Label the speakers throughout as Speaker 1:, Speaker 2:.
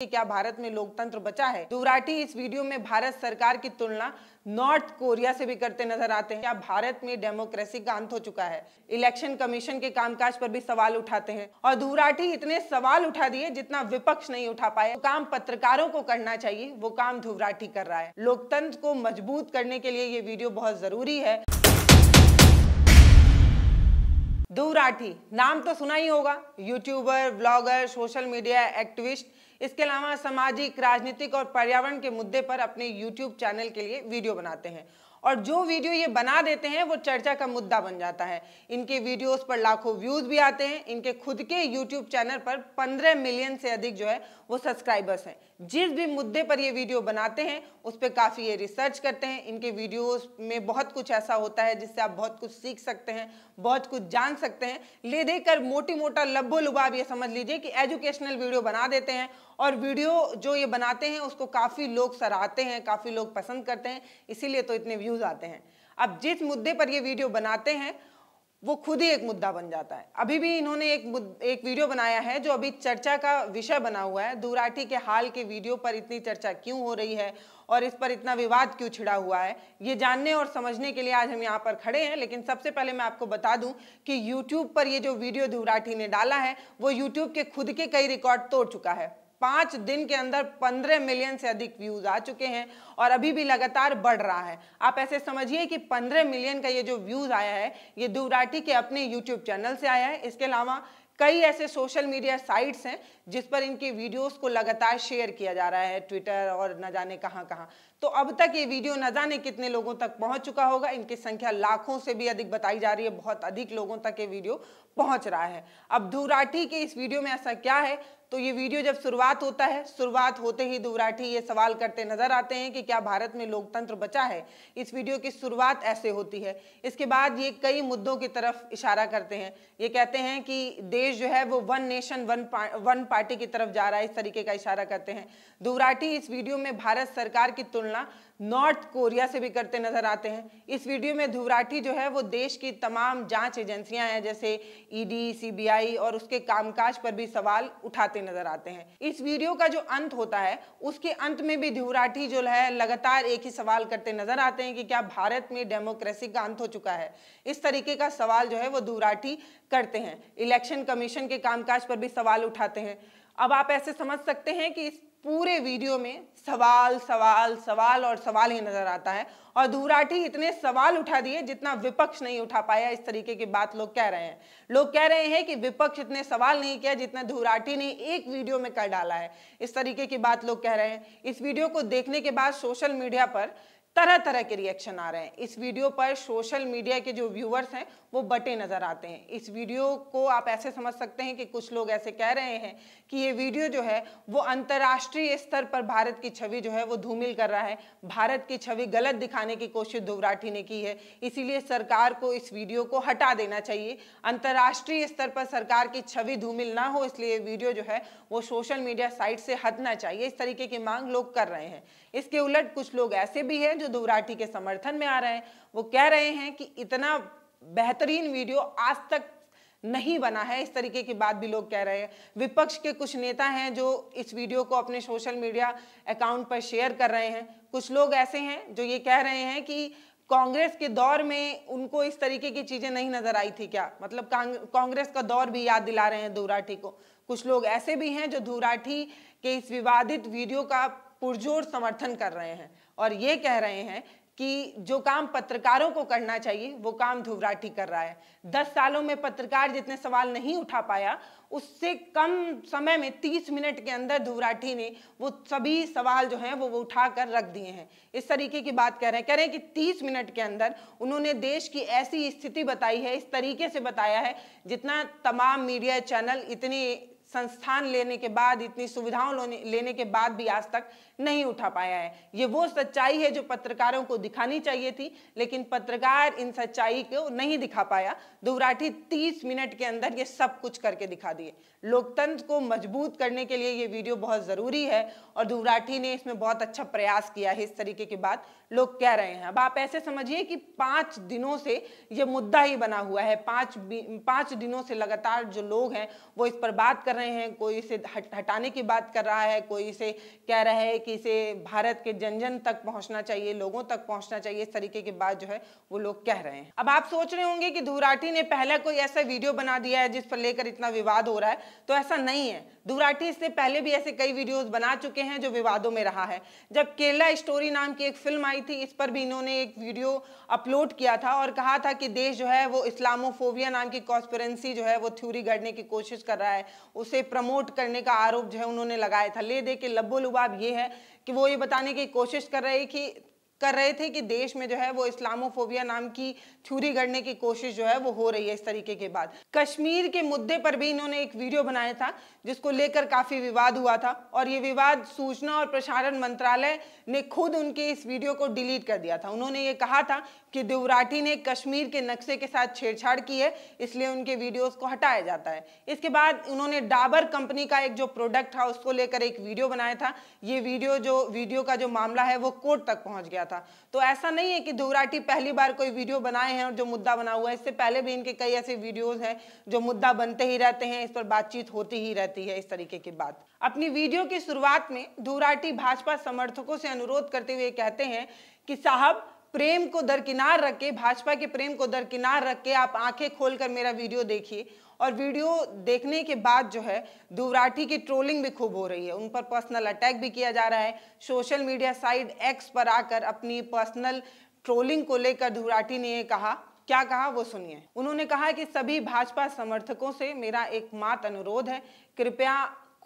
Speaker 1: कि क्या भारत में लोकतंत्र बचा है दुवराटी इस वीडियो में भारत सरकार की तुलना नॉर्थ कोरिया से भी करते नजर आते हैं क्या भारत में डेमोक्रेसी का अंत हो चुका है इलेक्शन कमीशन के कामकाज पर भी सवाल उठाते हैं और दुवराटी इतने सवाल उठा दिए जितना विपक्ष नहीं उठा पाए तो काम पत्रकारों को करना चाहिए वो काम धुवराठी कर रहा है लोकतंत्र को मजबूत करने के लिए ये वीडियो बहुत जरूरी है दुराठी नाम तो सुना ही होगा YouTuber blogger social media activist इसके अलावा सामाजिक राजनीतिक और पर्यावरण के मुद्दे पर अपने यूट्यूब चैनल के लिए वीडियो बनाते हैं और जो वीडियो ये बना देते हैं वो चर्चा का मुद्दा बन जाता है इनके वीडियोस पर लाखों व्यूज भी आते हैं इनके खुद के यूट्यूब चैनल पर 15 मिलियन से अधिक जो है वो सब्सक्राइबर्स हैं जिस भी मुद्दे पर ये वीडियो बनाते हैं उस पर काफ़ी ये रिसर्च करते हैं इनके वीडियोस में बहुत कुछ ऐसा होता है जिससे आप बहुत कुछ सीख सकते हैं बहुत कुछ जान सकते हैं ले देकर मोटी मोटा लब्बो लुबाब ये समझ लीजिए कि एजुकेशनल वीडियो बना देते हैं और वीडियो जो ये बनाते हैं उसको काफ़ी लोग सराहते हैं काफ़ी लोग पसंद करते हैं इसीलिए तो इतने व्यूज़ आते हैं अब जिस मुद्दे पर ये वीडियो बनाते हैं वो खुद ही एक मुद्दा बन जाता है अभी भी इन्होंने एक एक वीडियो बनाया है जो अभी चर्चा का विषय बना हुआ है दूराठी के हाल के वीडियो पर इतनी चर्चा क्यों हो रही है और इस पर इतना विवाद क्यों छिड़ा हुआ है ये जानने और समझने के लिए आज हम यहाँ पर खड़े हैं लेकिन सबसे पहले मैं आपको बता दूं कि यूट्यूब पर ये जो वीडियो धुराठी ने डाला है वो यूट्यूब के खुद के कई रिकॉर्ड तोड़ चुका है पांच दिन के अंदर पंद्रह मिलियन से अधिक व्यूज आ चुके हैं और अभी भी लगातार बढ़ रहा है आप ऐसे समझिए कि पंद्रह मिलियन का ये जो व्यूज आया है ये दुवराठी के अपने यूट्यूब चैनल से आया है इसके अलावा कई ऐसे सोशल मीडिया साइट्स हैं जिस पर इनके वीडियोस को लगातार शेयर किया जा रहा है ट्विटर और न जाने कहां कहां तो अब तक ये वीडियो न जाने कितने लोगों तक पहुंच चुका होगा इनकी संख्या लाखों से भी अधिक बताई जा रही है बहुत अधिक लोगों तक ये वीडियो पहुंच रहा है अब धुराठी के इस वीडियो में ऐसा क्या है तो ये वीडियो जब शुरुआत होता है शुरुआत होते ही दुवराठी ये सवाल करते नजर आते हैं कि क्या भारत में लोकतंत्र बचा है इस वीडियो की शुरुआत ऐसे होती है इसके बाद ये कई मुद्दों की तरफ इशारा करते हैं ये कहते हैं कि देश जो है वो वन नेशन वन पा, वन पार्टी की तरफ जा रहा है इस तरीके का इशारा करते हैं दुवराठी इस वीडियो में भारत सरकार की तुलना तुलना नॉर्थ कोरिया से भी करते नजर आते हैं इस वीडियो में धुवराठी जो है वो देश की तमाम जांच एजेंसियां हैं जैसे ईडी e सीबीआई और उसके कामकाज पर भी सवाल उठाते नजर आते हैं इस वीडियो का जो अंत होता है उसके अंत में भी धुवराठी जो है लगातार एक ही सवाल करते नजर आते हैं कि क्या भारत में डेमोक्रेसी का अंत हो चुका है इस तरीके का सवाल जो है वो धुवराठी करते हैं इलेक्शन कमीशन के कामकाज पर भी सवाल उठाते हैं अब आप ऐसे समझ सकते हैं कि इस पूरे वीडियो में सवाल सवाल सवाल और सवाल ही नजर आता है और धूराठी इतने सवाल उठा दिए जितना विपक्ष नहीं उठा पाया इस तरीके की बात लोग कह रहे हैं लोग कह रहे हैं कि विपक्ष इतने सवाल नहीं किया जितना धूराठी ने एक वीडियो में कर डाला है इस तरीके की बात लोग कह रहे हैं इस वीडियो को देखने के बाद सोशल मीडिया पर तरह तरह के रिएक्शन आ रहे हैं इस वीडियो पर सोशल मीडिया के जो व्यूअर्स हैं वो बटे नज़र आते हैं इस वीडियो को आप ऐसे समझ सकते हैं कि कुछ लोग ऐसे कह रहे हैं कि ये वीडियो जो है वो अंतर्राष्ट्रीय स्तर पर भारत की छवि जो है वो धूमिल कर रहा है भारत की छवि गलत दिखाने की कोशिश धुवराठी ने की है इसीलिए सरकार को इस वीडियो को हटा देना चाहिए अंतर्राष्ट्रीय स्तर पर सरकार की छवि धूमिल ना हो इसलिए वीडियो जो है वो सोशल मीडिया साइट से हटना चाहिए इस तरीके की मांग लोग कर रहे हैं इसके उलट कुछ लोग ऐसे भी हैं जो धुवराठी के समर्थन में आ रहे हैं वो कह रहे हैं कि इतना बेहतरीन वीडियो आज तक नहीं बना है इस तरीके की बात भी लोग कह रहे हैं विपक्ष के कुछ नेता हैं जो इस वीडियो को अपने सोशल मीडिया अकाउंट पर शेयर कर रहे हैं कुछ लोग ऐसे हैं जो ये कह रहे हैं कि कांग्रेस के दौर में उनको इस तरीके की चीज़ें नहीं नज़र आई थी क्या मतलब कांग्रेस का दौर भी याद दिला रहे हैं धूराठी को कुछ लोग ऐसे भी हैं जो धूराठी के इस विवादित वीडियो का पुरजोर समर्थन कर रहे हैं और ये कह रहे हैं कि जो काम पत्रकारों को करना चाहिए वो काम धुवराठी कर रहा है दस सालों में पत्रकार जितने सवाल नहीं उठा पाया उससे कम समय में तीस मिनट के अंदर धुवराठी ने वो सभी सवाल जो हैं वो वो उठा कर रख दिए हैं इस तरीके की बात कह रहे हैं कह रहे हैं कि तीस मिनट के अंदर उन्होंने देश की ऐसी स्थिति बताई है इस तरीके से बताया है जितना तमाम मीडिया चैनल इतनी संस्थान लेने के बाद इतनी सुविधाओं लेने के बाद भी आज तक नहीं उठा पाया है ये वो सच्चाई है जो पत्रकारों को दिखानी चाहिए थी लेकिन पत्रकार इन सच्चाई को नहीं दिखा पाया दुवराठी 30 मिनट के अंदर ये सब कुछ करके दिखा दिए लोकतंत्र को मजबूत करने के लिए ये वीडियो बहुत ज़रूरी है और दुवराठी ने इसमें बहुत अच्छा प्रयास किया है इस तरीके की बात लोग कह रहे हैं अब आप ऐसे समझिए कि पांच दिनों से ये मुद्दा ही बना हुआ है पांच पांच दिनों से लगातार जो लोग हैं वो इस पर बात कर रहे हैं कोई इसे हट, हटाने की बात कर रहा है कोई इसे कह रहा है कि इसे भारत के जन जन तक पहुंचना चाहिए लोगों तक पहुंचना चाहिए इस तरीके की बात जो है वो लोग कह रहे हैं अब आप सोच रहे होंगे कि धुराठी ने पहले कोई ऐसा वीडियो बना दिया है जिस पर लेकर इतना विवाद हो रहा है तो ऐसा नहीं है धुराठी इससे पहले भी ऐसे कई वीडियोज बना चुके हैं जो विवादों में रहा है जब केला स्टोरी नाम की एक फिल्म आई आई थी इस पर भी इन्होंने एक वीडियो अपलोड किया था और कहा था कि देश जो है वो इस्लामोफोबिया नाम की कॉन्स्परेंसी जो है वो थ्यूरी गढ़ने की कोशिश कर रहा है उसे प्रमोट करने का आरोप जो है उन्होंने लगाया था ले दे के लब्बो लुबाब ये है कि वो ये बताने की कोशिश कर रहे कि कर रहे थे कि देश में जो है वो इस्लामोफोबिया नाम की छुरी गढ़ने की कोशिश जो है वो हो रही है इस तरीके के बाद कश्मीर के मुद्दे पर भी इन्होंने एक वीडियो बनाया था जिसको लेकर काफ़ी विवाद हुआ था और ये विवाद सूचना और प्रसारण मंत्रालय ने खुद उनके इस वीडियो को डिलीट कर दिया था उन्होंने ये कहा था कि दिवराठी ने कश्मीर के नक्शे के साथ छेड़छाड़ की है इसलिए उनके वीडियो को हटाया जाता है इसके बाद उन्होंने डाबर कंपनी का एक जो प्रोडक्ट था उसको लेकर एक वीडियो बनाया था ये वीडियो जो वीडियो का जो मामला है वो कोर्ट तक पहुंच गया था तो ऐसा नहीं है कि धुवराटी पहली बार कोई वीडियो बनाए हैं और जो मुद्दा बना हुआ है इससे पहले भी इनके कई ऐसे वीडियोज़ हैं जो मुद्दा बनते ही रहते हैं इस पर बातचीत होती ही रहती है इस तरीके की बात अपनी वीडियो की शुरुआत में धुवराटी भाजपा समर्थकों से अनुरोध करते हुए कहते हैं कि साहब प्रेम को दरकिनार रख के भाजपा के प्रेम को दरकिनार रख के आप आंखें खोलकर मेरा वीडियो देखिए और वीडियो देखने के बाद जो है दुवराठी की ट्रोलिंग भी खूब हो रही है उन पर पर्सनल अटैक भी किया जा रहा है सोशल मीडिया साइट एक्स पर आकर अपनी पर्सनल ट्रोलिंग को लेकर दुवराठी ने कहा क्या कहा वो सुनिए उन्होंने कहा कि सभी भाजपा समर्थकों से मेरा एक अनुरोध है कृपया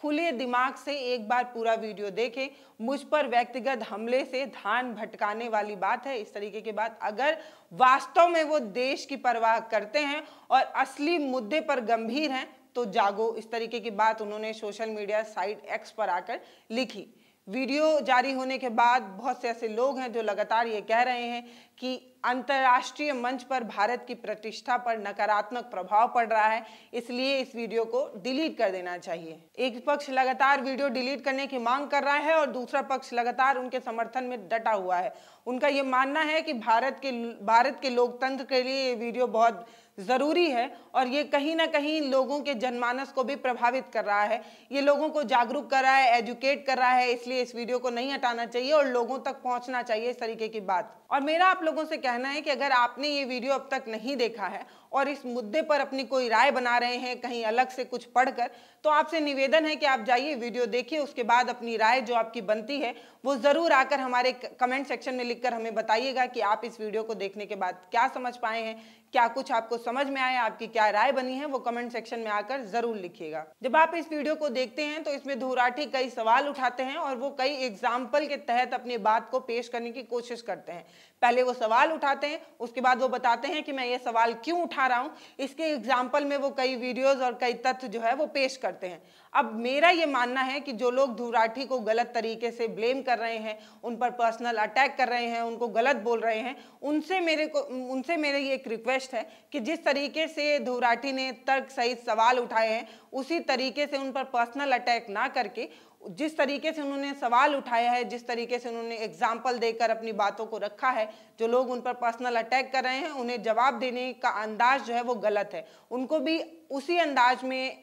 Speaker 1: खुले दिमाग से एक बार पूरा वीडियो देखें मुझ पर व्यक्तिगत हमले से धान भटकाने वाली बात है इस तरीके की बात अगर वास्तव में वो देश की परवाह करते हैं और असली मुद्दे पर गंभीर हैं तो जागो इस तरीके की बात उन्होंने सोशल मीडिया साइट एक्स पर आकर लिखी वीडियो जारी होने के बाद बहुत से ऐसे लोग हैं जो लगातार ये कह रहे हैं कि अंतर्राष्ट्रीय मंच पर भारत की प्रतिष्ठा पर नकारात्मक प्रभाव पड़ रहा है इसलिए इस वीडियो को डिलीट कर देना चाहिए एक पक्ष लगातार वीडियो डिलीट करने की मांग कर रहा है और दूसरा पक्ष लगातार उनके समर्थन में डटा हुआ है उनका ये मानना है कि भारत के भारत के लोकतंत्र के लिए ये वीडियो बहुत ज़रूरी है और ये कहीं ना कहीं लोगों के जनमानस को भी प्रभावित कर रहा है ये लोगों को जागरूक कर रहा है एजुकेट कर रहा है इसलिए इस वीडियो को नहीं हटाना चाहिए और लोगों तक पहुंचना चाहिए इस तरीके की बात और मेरा आप लोगों से कहना है कि अगर आपने ये वीडियो अब तक नहीं देखा है और इस मुद्दे पर अपनी कोई राय बना रहे हैं कहीं अलग से कुछ पढ़कर तो आपसे निवेदन है कि आप जाइए वीडियो देखिए उसके बाद अपनी राय जो आपकी बनती है वो ज़रूर आकर हमारे कमेंट सेक्शन में लिखकर हमें बताइएगा कि आप इस वीडियो को देखने के बाद क्या समझ पाए हैं क्या कुछ आपको समझ में आया आपकी क्या राय बनी है वो कमेंट सेक्शन में आकर जरूर लिखिएगा जब आप इस वीडियो को देखते हैं तो इसमें धुराठी कई सवाल उठाते हैं और वो कई एग्जाम्पल के तहत अपनी बात को पेश करने की कोशिश करते हैं पहले वो सवाल उठाते हैं उसके बाद वो बताते हैं कि मैं ये सवाल क्यों उठा दिखा रहा हूँ इसके एग्जाम्पल में वो कई वीडियोस और कई तथ्य जो है वो पेश करते हैं अब मेरा ये मानना है कि जो लोग धुराठी को गलत तरीके से ब्लेम कर रहे हैं उन पर पर्सनल अटैक कर रहे हैं उनको गलत बोल रहे हैं उनसे मेरे को उनसे मेरी एक रिक्वेस्ट है कि जिस तरीके से धुराठी ने तर्क सहित सवाल उठाए हैं उसी तरीके से उन पर पर्सनल अटैक ना करके जिस तरीके से उन्होंने सवाल उठाया है जिस तरीके से उन्होंने एग्जाम्पल देकर अपनी बातों को रखा है जो लोग उन पर पर्सनल अटैक कर रहे हैं उन्हें जवाब देने का अंदाज जो है वो गलत है उनको भी उसी अंदाज में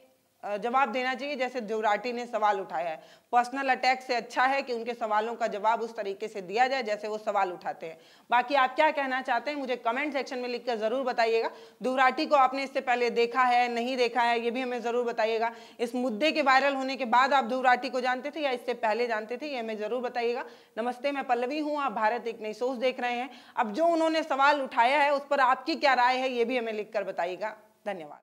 Speaker 1: जवाब देना चाहिए जैसे जोराटी ने सवाल उठाया है पर्सनल अटैक से अच्छा है कि उनके सवालों का जवाब उस तरीके से दिया जाए जैसे वो सवाल उठाते हैं बाकी आप क्या कहना चाहते हैं मुझे कमेंट सेक्शन में लिखकर ज़रूर बताइएगा दुवराटी को आपने इससे पहले देखा है नहीं देखा है ये भी हमें ज़रूर बताइएगा इस मुद्दे के वायरल होने के बाद आप दुवराटी को जानते थे या इससे पहले जानते थे ये हमें ज़रूर बताइएगा नमस्ते मैं पल्लवी हूँ आप भारत एक नई सोच देख रहे हैं अब जो उन्होंने सवाल उठाया है उस पर आपकी क्या राय है ये भी हमें लिख बताइएगा धन्यवाद